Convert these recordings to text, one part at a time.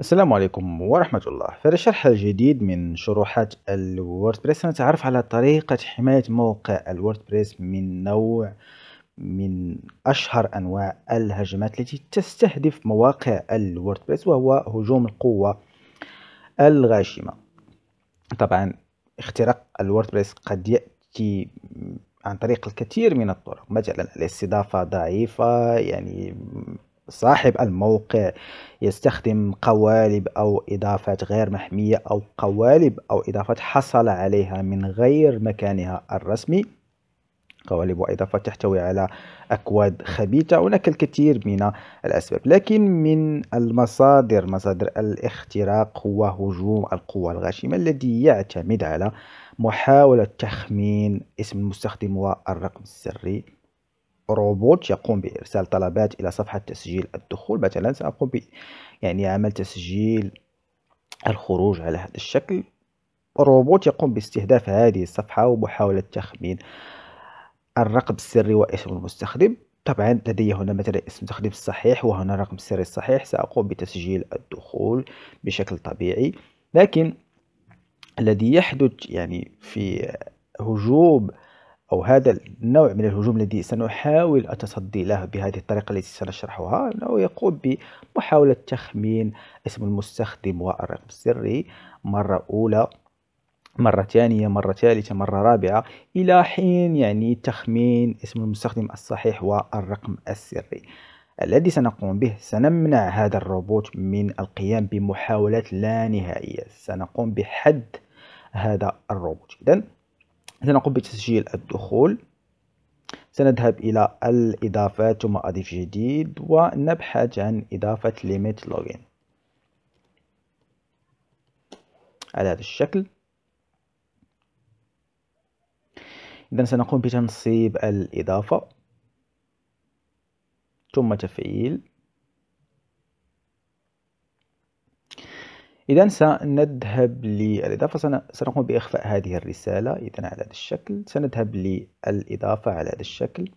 السلام عليكم ورحمة الله في هذا الشرح الجديد من شروحات الوردبريس سنتعرف على طريقة حماية موقع الوردبريس من نوع من أشهر أنواع الهجمات التي تستهدف مواقع الوردبريس وهو هجوم القوة الغاشمة طبعا اختراق الوردبريس قد يأتي عن طريق الكثير من الطرق مثلا الاستضافة ضعيفة يعني صاحب الموقع يستخدم قوالب أو إضافات غير محمية أو قوالب أو إضافات حصل عليها من غير مكانها الرسمي قوالب وإضافات تحتوي على أكواد خبيثة هناك الكثير من الأسباب لكن من المصادر مصادر الاختراق هو هجوم القوى الغاشمة الذي يعتمد على محاولة تخمين اسم المستخدم والرقم السري روبوت يقوم بإرسال طلبات إلى صفحة تسجيل الدخول مثلا سأقوم ب يعني عمل تسجيل الخروج على هذا الشكل روبوت يقوم باستهداف هذه الصفحة ومحاولة تخمين الرقم السري واسم المستخدم طبعا لدي هنا مثلا اسم المستخدم الصحيح وهنا الرقم السري الصحيح سأقوم بتسجيل الدخول بشكل طبيعي لكن الذي يحدث يعني في هجوم أو هذا النوع من الهجوم الذي سنحاول التصدي له بهذه الطريقة التي سنشرحها أنه يقوم بمحاولة تخمين اسم المستخدم والرقم السري مرة أولى مرة ثانية مرة ثالثة مرة رابعة إلى حين يعني تخمين اسم المستخدم الصحيح والرقم السري الذي سنقوم به سنمنع هذا الروبوت من القيام بمحاولات لا نهائية سنقوم بحد هذا الروبوت إذن سنقوم بتسجيل الدخول سنذهب إلى الإضافات ثم أضيف جديد ونبحث عن إضافة ليميت لوجين على هذا الشكل إذا سنقوم بتنصيب الإضافة ثم تفعيل إذا سنذهب للإضافة سنقوم بإخفاء هذه الرسالة إذا على هذا الشكل سنذهب للإضافة على هذا الشكل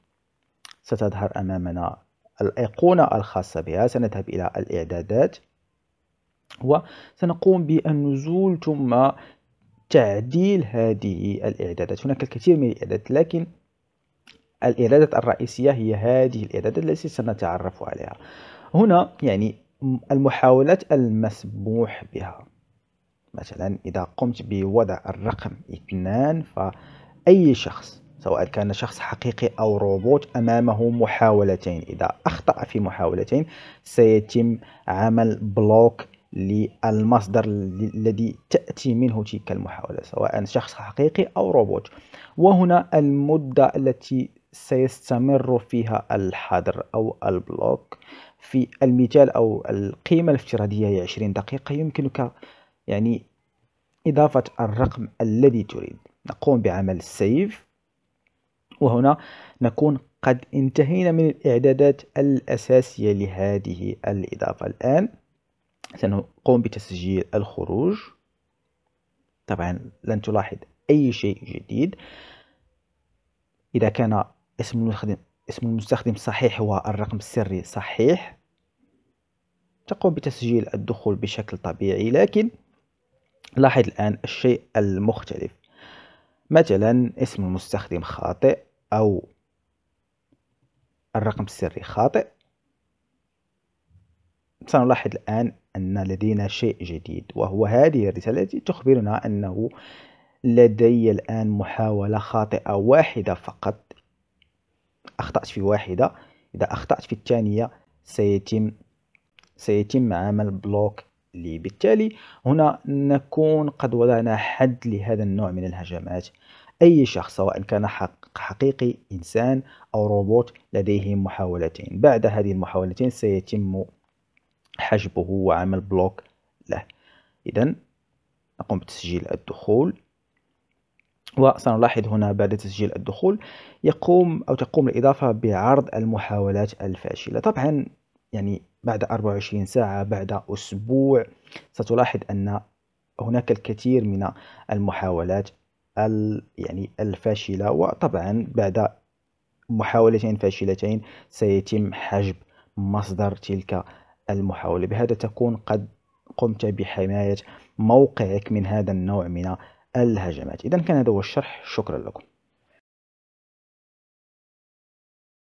ستظهر أمامنا الأيقونة الخاصة بها سنذهب إلى الإعدادات وسنقوم بالنزول ثم تعديل هذه الإعدادات هناك الكثير من الإعدادات لكن الإعدادات الرئيسية هي هذه الإعدادات التي سنتعرف عليها هنا يعني المحاولات المسموح بها مثلا إذا قمت بوضع الرقم اثنان فأي شخص سواء كان شخص حقيقي أو روبوت أمامه محاولتين إذا أخطأ في محاولتين سيتم عمل بلوك للمصدر الذي تأتي منه تلك المحاولة سواء شخص حقيقي أو روبوت وهنا المدة التي سيستمر فيها الحظر أو البلوك في المثال أو القيمة الافتراضية هي 20 دقيقة يمكنك يعني إضافة الرقم الذي تريد نقوم بعمل سيف وهنا نكون قد انتهينا من الإعدادات الأساسية لهذه الإضافة الآن سنقوم بتسجيل الخروج طبعا لن تلاحظ أي شيء جديد إذا كان اسم المستخدم اسم المستخدم صحيح هو الرقم السري صحيح تقوم بتسجيل الدخول بشكل طبيعي لكن لاحظ الآن الشيء المختلف مثلا اسم المستخدم خاطئ أو الرقم السري خاطئ سنلاحظ الآن أن لدينا شيء جديد وهو هذه الرسالة التي تخبرنا أنه لدي الآن محاولة خاطئة واحدة فقط أخطأت في واحدة إذا أخطأت في الثانية سيتم سيتم عمل بلوك لي بالتالي هنا نكون قد وضعنا حد لهذا النوع من الهجمات أي شخص سواء كان حق حقيقي إنسان أو روبوت لديه محاولتين بعد هذه المحاولتين سيتم حجبه وعمل بلوك له إذا نقوم بتسجيل الدخول وسنلاحظ هنا بعد تسجيل الدخول يقوم أو تقوم الإضافة بعرض المحاولات الفاشلة طبعا يعني بعد 24 ساعة بعد أسبوع ستلاحظ أن هناك الكثير من المحاولات يعني الفاشلة وطبعا بعد محاولتين فاشلتين سيتم حجب مصدر تلك المحاولة بهذا تكون قد قمت بحماية موقعك من هذا النوع من الهجمات إذا كان هذا هو الشرح شكرا لكم